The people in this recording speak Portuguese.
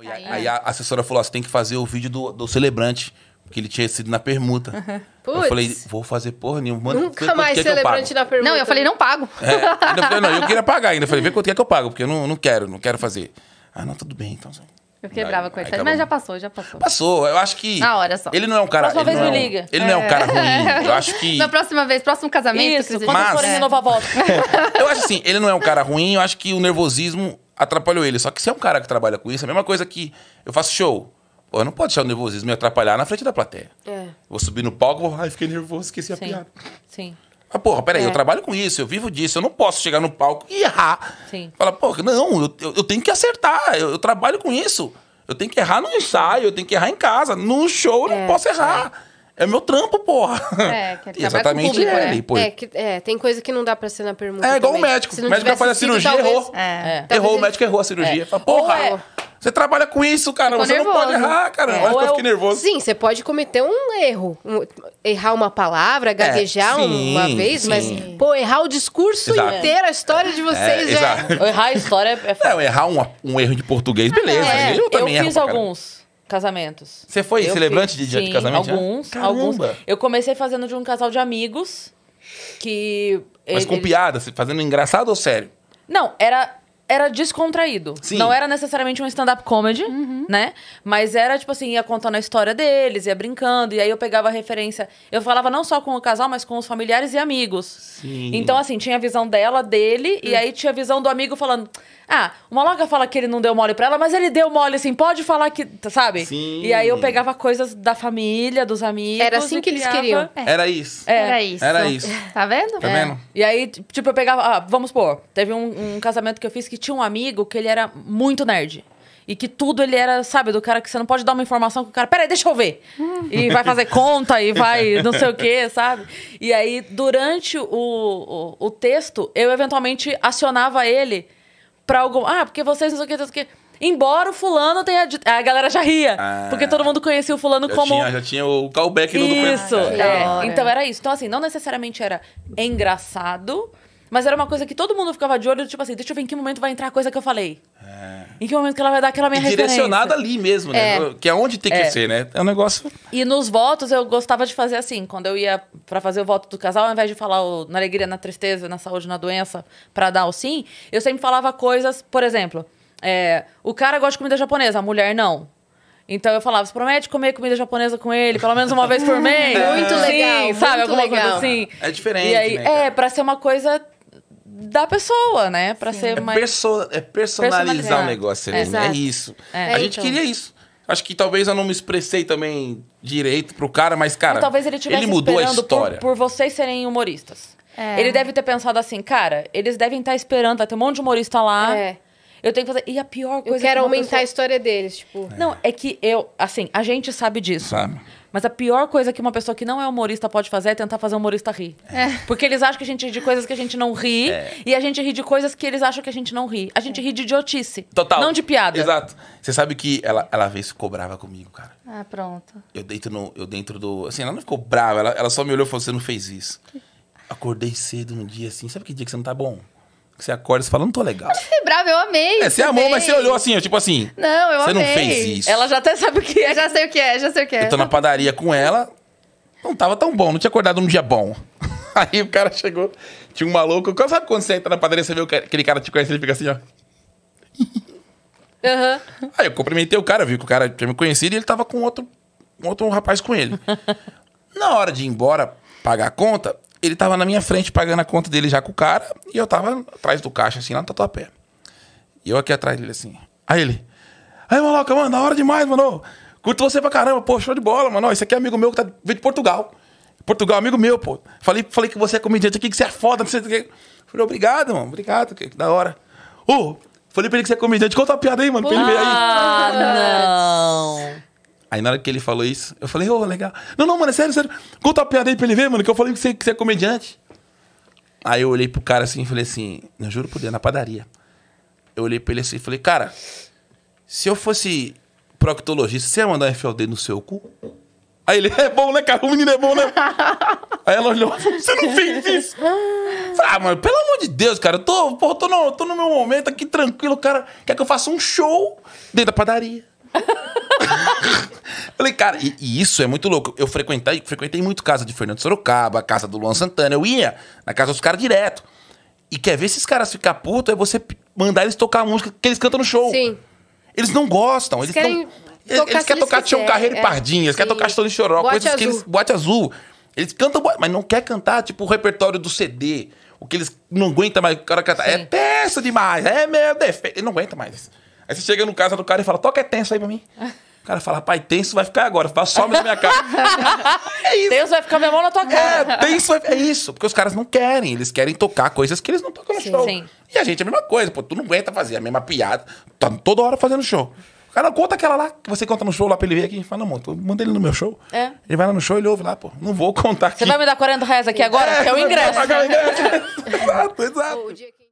Aí, aí, aí é. a assessora falou: você tem que fazer o vídeo do, do celebrante. Porque ele tinha sido na permuta. Uhum. Eu falei, vou fazer porra nenhuma. Mano, Nunca mais que é celebrante na permuta. Não, eu falei, não pago. É, ainda não, eu queria pagar ainda. Eu falei, vê quanto é que eu pago, porque eu não, não quero, não quero fazer. Ah, não, tudo bem, então. Eu fiquei brava com ele, tá? mas já passou, já passou. Passou, eu acho que. Na hora só. Ele não é um cara. Próxima vez não é me é um, liga. Ele é. não é um cara ruim. Eu acho que. Na próxima vez, próximo casamento. Isso, quando mas... forem novo a volta. eu acho assim, ele não é um cara ruim, eu acho que o nervosismo atrapalhou ele. Só que se é um cara que trabalha com isso, é a mesma coisa que eu faço show. Pô, eu não pode deixar o nervosismo me atrapalhar na frente da plateia. É. Vou subir no palco, vou, ai, fiquei nervoso, esqueci a Sim. piada. Sim. Mas, ah, porra, peraí, é. eu trabalho com isso, eu vivo disso, eu não posso chegar no palco e errar. Sim. Fala, pô, não, eu, eu, eu, tenho que acertar, eu, eu, trabalho com isso. Eu tenho que errar no ensaio, eu tenho que errar em casa. no show eu é, não posso é. errar. É. É meu trampo, porra. É, quer Exatamente público, é, né? pô. É, que, é, tem coisa que não dá pra ser na permuta. É igual também. o médico. Se é. é. o médico vai fazer a cirurgia, talvez... errou. É. Errou, o médico errou a cirurgia. É. Fala, porra, você trabalha com isso, cara. Você nervoso. não pode errar, cara. É. que eu fiquei nervoso. Sim, você pode cometer um erro. Um, errar uma palavra, gaguejar sim, uma vez, sim. mas, pô, errar o discurso exato. inteiro, a história de vocês é. Errar a história é É, Não, errar um, erro de português, beleza. Eu também Eu fiz alguns. Casamentos. Você foi eu celebrante fiz, de dia sim, de casamento? Alguns, alguns. Eu comecei fazendo de um casal de amigos que. Mas ele, com piada, fazendo engraçado ou sério? Não, era era descontraído. Sim. Não era necessariamente um stand-up comedy, uhum. né? Mas era, tipo assim, ia contando a história deles, ia brincando. E aí eu pegava referência. Eu falava não só com o casal, mas com os familiares e amigos. Sim. Então, assim, tinha a visão dela, dele. Uhum. E aí tinha a visão do amigo falando... Ah, uma loga fala que ele não deu mole pra ela, mas ele deu mole, assim, pode falar que... Sabe? Sim. E aí eu pegava coisas da família, dos amigos... Era assim que criava... eles queriam. É. Era isso. É. Era isso. Era isso. Tá vendo? Tá é. vendo? E aí, tipo, eu pegava... Ah, vamos supor, teve um, um casamento que eu fiz que que tinha um amigo que ele era muito nerd. E que tudo ele era, sabe, do cara que você não pode dar uma informação com o cara, peraí, deixa eu ver. E vai fazer conta e vai não sei o quê, sabe? E aí, durante o, o, o texto, eu eventualmente acionava ele pra algum. Ah, porque vocês não sei o quê, não sei o quê. Embora o fulano tenha. A galera já ria. Ah, porque todo mundo conhecia o fulano já como. Tinha, já tinha o callback no Isso, do... é. Então era isso. Então, assim, não necessariamente era engraçado, mas era uma coisa que todo mundo ficava de olho, tipo assim, deixa eu ver em que momento vai entrar a coisa que eu falei. É. Em que momento que ela vai dar aquela minha e Direcionada ali mesmo, né? É. Que é onde tem que é. ser, né? É um negócio. E nos votos eu gostava de fazer assim, quando eu ia para fazer o voto do casal, ao invés de falar o, na alegria, na tristeza, na saúde, na doença, para dar o sim, eu sempre falava coisas, por exemplo, é, o cara gosta de comida japonesa, a mulher não. Então eu falava, você promete comer comida japonesa com ele, pelo menos uma vez por mês? muito legal, Sim, muito sabe? Alguma legal. coisa assim. É diferente. E aí, né, é, pra ser uma coisa da pessoa, né? Pra Sim. ser é mais. Perso é personalizar o negócio é. Né? é isso. É. A gente é, então. queria isso. Acho que talvez eu não me expressei também direito pro cara, mas, cara. Ou talvez ele tivesse ele mudou a história. Por, por vocês serem humoristas. É. Ele deve ter pensado assim, cara, eles devem estar tá esperando, vai ter um monte de humorista lá. É. Eu tenho que fazer. E a pior coisa. Eu é quero aumentar pessoa... a história deles, tipo. Não, é que eu. Assim, a gente sabe disso. Sabe. Mas a pior coisa que uma pessoa que não é humorista pode fazer é tentar fazer um humorista rir. É. Porque eles acham que a gente ri de coisas que a gente não ri. É. E a gente ri de coisas que eles acham que a gente não ri. A gente é. ri de idiotice. Total. Não de piada. Exato. Você sabe que ela, ela vez ficou brava comigo, cara. Ah, pronto. Eu dentro, no, eu dentro do. Assim, ela não ficou brava, ela, ela só me olhou e falou: você não fez isso. Acordei cedo num dia assim. Sabe que dia que você não tá bom? Você acorda e fala, não tô legal. Eu fiquei brava, eu amei. É, você amei. amou, mas você olhou assim, ó, tipo assim. Não, eu você amei. Você não fez isso. Ela já até sabe o que é. já sei o que é, já sei o que é. Eu tô na padaria com ela, não tava tão bom, não tinha acordado num dia bom. Aí o cara chegou, tinha um maluco. Sabe quando você entra na padaria, você vê aquele cara te conhece, ele fica assim, ó. Uhum. Aí eu cumprimentei o cara, vi que o cara tinha me conhecido e ele tava com outro, um outro rapaz com ele. na hora de ir embora pagar a conta, ele tava na minha frente pagando a conta dele já com o cara, e eu tava atrás do caixa, assim, lá no tatuapé. E eu aqui atrás dele, assim. Aí ele. Aí, maloca, mano, da hora demais, mano. Curto você pra caramba, pô, show de bola, mano. Esse aqui é amigo meu que tá, veio de Portugal. Portugal, amigo meu, pô. Falei, falei que você é comediante aqui, que você é foda, não sei o que. Falei, obrigado, mano, obrigado, que, que da hora. Ô, falei pra ele que você é comediante, conta uma piada aí, mano, pra ele ver aí. Ah, não. Aí na hora que ele falou isso, eu falei, ô, oh, legal. Não, não, mano, é sério, sério. Conta a piada aí pra ele ver, mano, que eu falei que você, que você é comediante. Aí eu olhei pro cara assim e falei assim, não juro por Deus, na padaria. Eu olhei pra ele assim e falei, cara, se eu fosse proctologista, você ia mandar um FLD no seu cu? Aí ele, é bom, né, cara? O menino é bom, né? Aí ela olhou e falou, você não fez isso? Falei, ah, mano, pelo amor de Deus, cara, eu tô, pô, tô, no, tô no meu momento aqui tranquilo, cara. Quer que eu faça um show dentro da padaria? Falei, cara, e, e, isso é muito louco. Eu frequentei, frequentei muito casa de Fernando Sorocaba, casa do Luan Santana. Eu ia na casa dos caras direto. E quer ver esses caras ficar puto é você mandar eles tocar a música que eles cantam no show. Sim. Eles não gostam, eles, eles não. Eles, é. eles querem tocar Tião Carreiro é, e Pardinha, eles querem tocar Stone Choró, boate coisas azul. que eles. Boate azul. Eles cantam, mas não quer cantar, tipo, o repertório do CD. O que eles não aguentam mais o cara cantar. É tenso demais, é meu defeito. Ele não aguenta mais. Aí você chega no casa do cara e fala, toca é tenso aí pra mim. cara fala, pai, tenso vai ficar agora, fala, some na minha cara. é isso. Deus vai ficar minha mão na tua cara. É, tenso vai... é isso, porque os caras não querem, eles querem tocar coisas que eles não tocam no sim, show. Sim. E a gente é a mesma coisa, pô, tu não aguenta fazer a mesma piada, tá toda hora fazendo show. O cara, conta aquela lá que você conta no show lá pra ele ver aqui. Fala, não, mano, manda ele no meu show. É. Ele vai lá no show, ele ouve lá, pô. Não vou contar aqui. Você vai me dar 40 reais aqui agora? É, que é o ingresso. Vai pagar o ingresso. exato, exato.